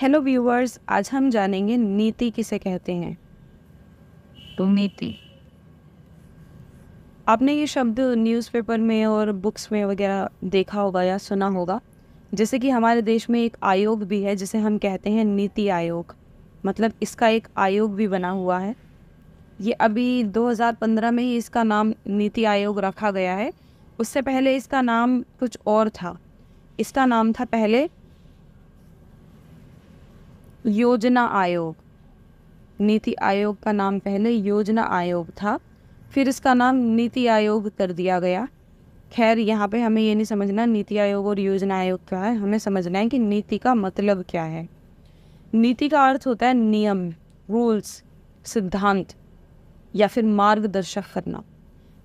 hello viewers आज हम जानेंगे नीति किसे कहते हैं तो नीति आपने ये शब्द न्यूज़पेपर में और बुक्स में वगैरह देखा होगा या सुना होगा जैसे कि हमारे देश में एक आयोग भी है जिसे हम कहते हैं नीति आयोग मतलब इसका एक आयोग भी बना हुआ है ये अभी 2015 में ही इसका नाम नीति आयोग रखा गया है उससे पहले इसका नाम कुछ और था इसका नाम था पहले योजना आयोग नीति आयोग का नाम पहले योजना आयोग था फिर इसका नाम नीति आयोग कर दिया गया खैर यहाँ पे हमें ये नहीं समझना नीति आयोग और योजना आयोग क्या है हमें समझना है कि नीति का मतलब क्या है नीति का अर्थ होता है नियम रूल्स सिद्धांत या फिर मार्गदर्शक करना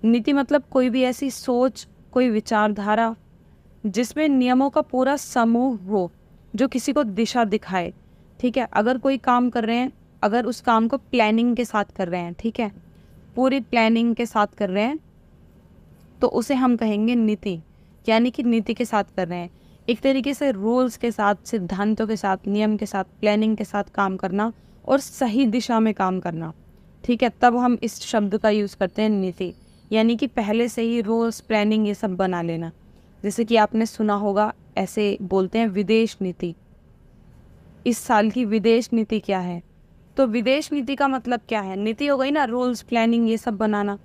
नीति मतलब कोई भी ऐसी सोच कोई विचारधारा जिसमें नियमों का पूरा समूह हो जो किसी को दिशा दिखाए ठीक है अगर कोई काम कर रहे हैं अगर उस काम को प्लानिंग के साथ कर रहे हैं ठीक है पूरी प्लानिंग के साथ कर रहे हैं तो उसे हम कहेंगे नीति यानी कि नीति के साथ कर रहे हैं एक तरीके से रूल्स के साथ सिद्धांतों के साथ नियम के साथ प्लानिंग के साथ काम करना और सही दिशा में काम करना ठीक है तब हम इस शब्द का यूज़ करते हैं नीति यानी कि पहले से ही रूल्स प्लानिंग ये सब बना लेना जैसे कि आपने सुना होगा ऐसे बोलते हैं विदेश नीति इस साल की विदेश नीति क्या है तो विदेश नीति का मतलब क्या है नीति हो गई ना रूल्स प्लानिंग ये सब बनाना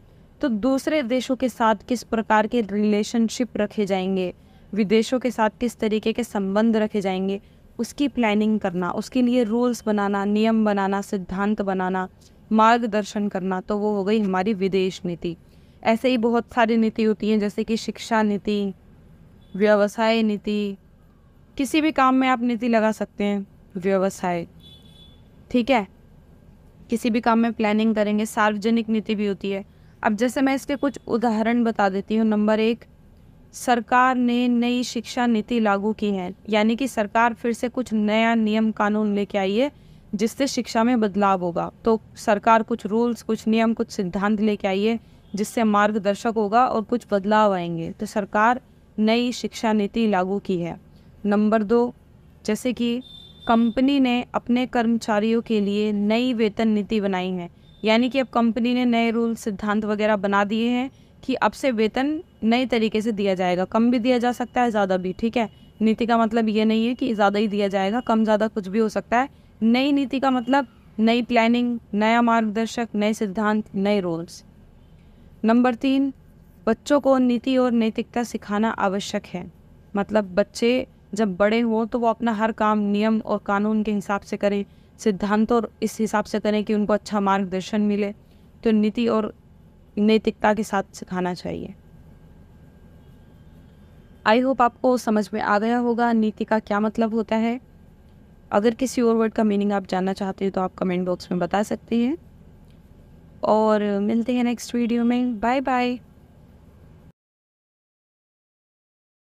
तो दूसरे देशों के साथ किस प्रकार के रिलेशनशिप रखे जाएंगे विदेशों के साथ किस तरीके के संबंध रखे जाएंगे उसकी प्लानिंग करना उसके लिए रूल्स बनाना नियम बनाना सिद्धांत बनाना मार्गदर्शन करना तो वो हो गई हमारी विदेश नीति ऐसे ही बहुत सारी नीति होती हैं जैसे कि शिक्षा नीति व्यवसाय नीति किसी भी काम में आप नीति लगा सकते हैं व्यवसाय ठीक है किसी भी काम में प्लानिंग करेंगे सार्वजनिक नीति भी होती है अब जैसे मैं इसके कुछ उदाहरण बता देती हूँ नंबर एक सरकार ने नई शिक्षा नीति लागू की है यानी कि सरकार फिर से कुछ नया नियम कानून लेके आई है जिससे शिक्षा में बदलाव होगा तो सरकार कुछ रूल्स कुछ नियम कुछ सिद्धांत लेके आई है जिससे मार्गदर्शक होगा और कुछ बदलाव आएंगे तो सरकार नई शिक्षा नीति लागू की है नंबर दो जैसे कि कंपनी ने अपने कर्मचारियों के लिए नई वेतन नीति बनाई है यानी कि अब कंपनी ने नए रूल सिद्धांत वगैरह बना दिए हैं कि अब से वेतन नए तरीके से दिया जाएगा कम भी दिया जा सकता है ज़्यादा भी ठीक है नीति का मतलब ये नहीं है कि ज़्यादा ही दिया जाएगा कम ज़्यादा कुछ भी हो सकता है नई नीति का मतलब नई प्लानिंग नया मार्गदर्शक नए सिद्धांत नए रूल्स नंबर तीन बच्चों को नीति और नैतिकता सिखाना आवश्यक है मतलब बच्चे जब बड़े हों तो वो अपना हर काम नियम और कानून के हिसाब से करें सिद्धांत और इस हिसाब से करें कि उनको अच्छा मार्गदर्शन मिले तो नीति और नैतिकता के साथ सिखाना चाहिए आई होप आपको समझ में आ गया होगा नीति का क्या मतलब होता है अगर किसी और वर्ड का मीनिंग आप जानना चाहते हैं तो आप कमेंट बॉक्स में बता सकते हैं और मिलते हैं नेक्स्ट वीडियो में बाय बाय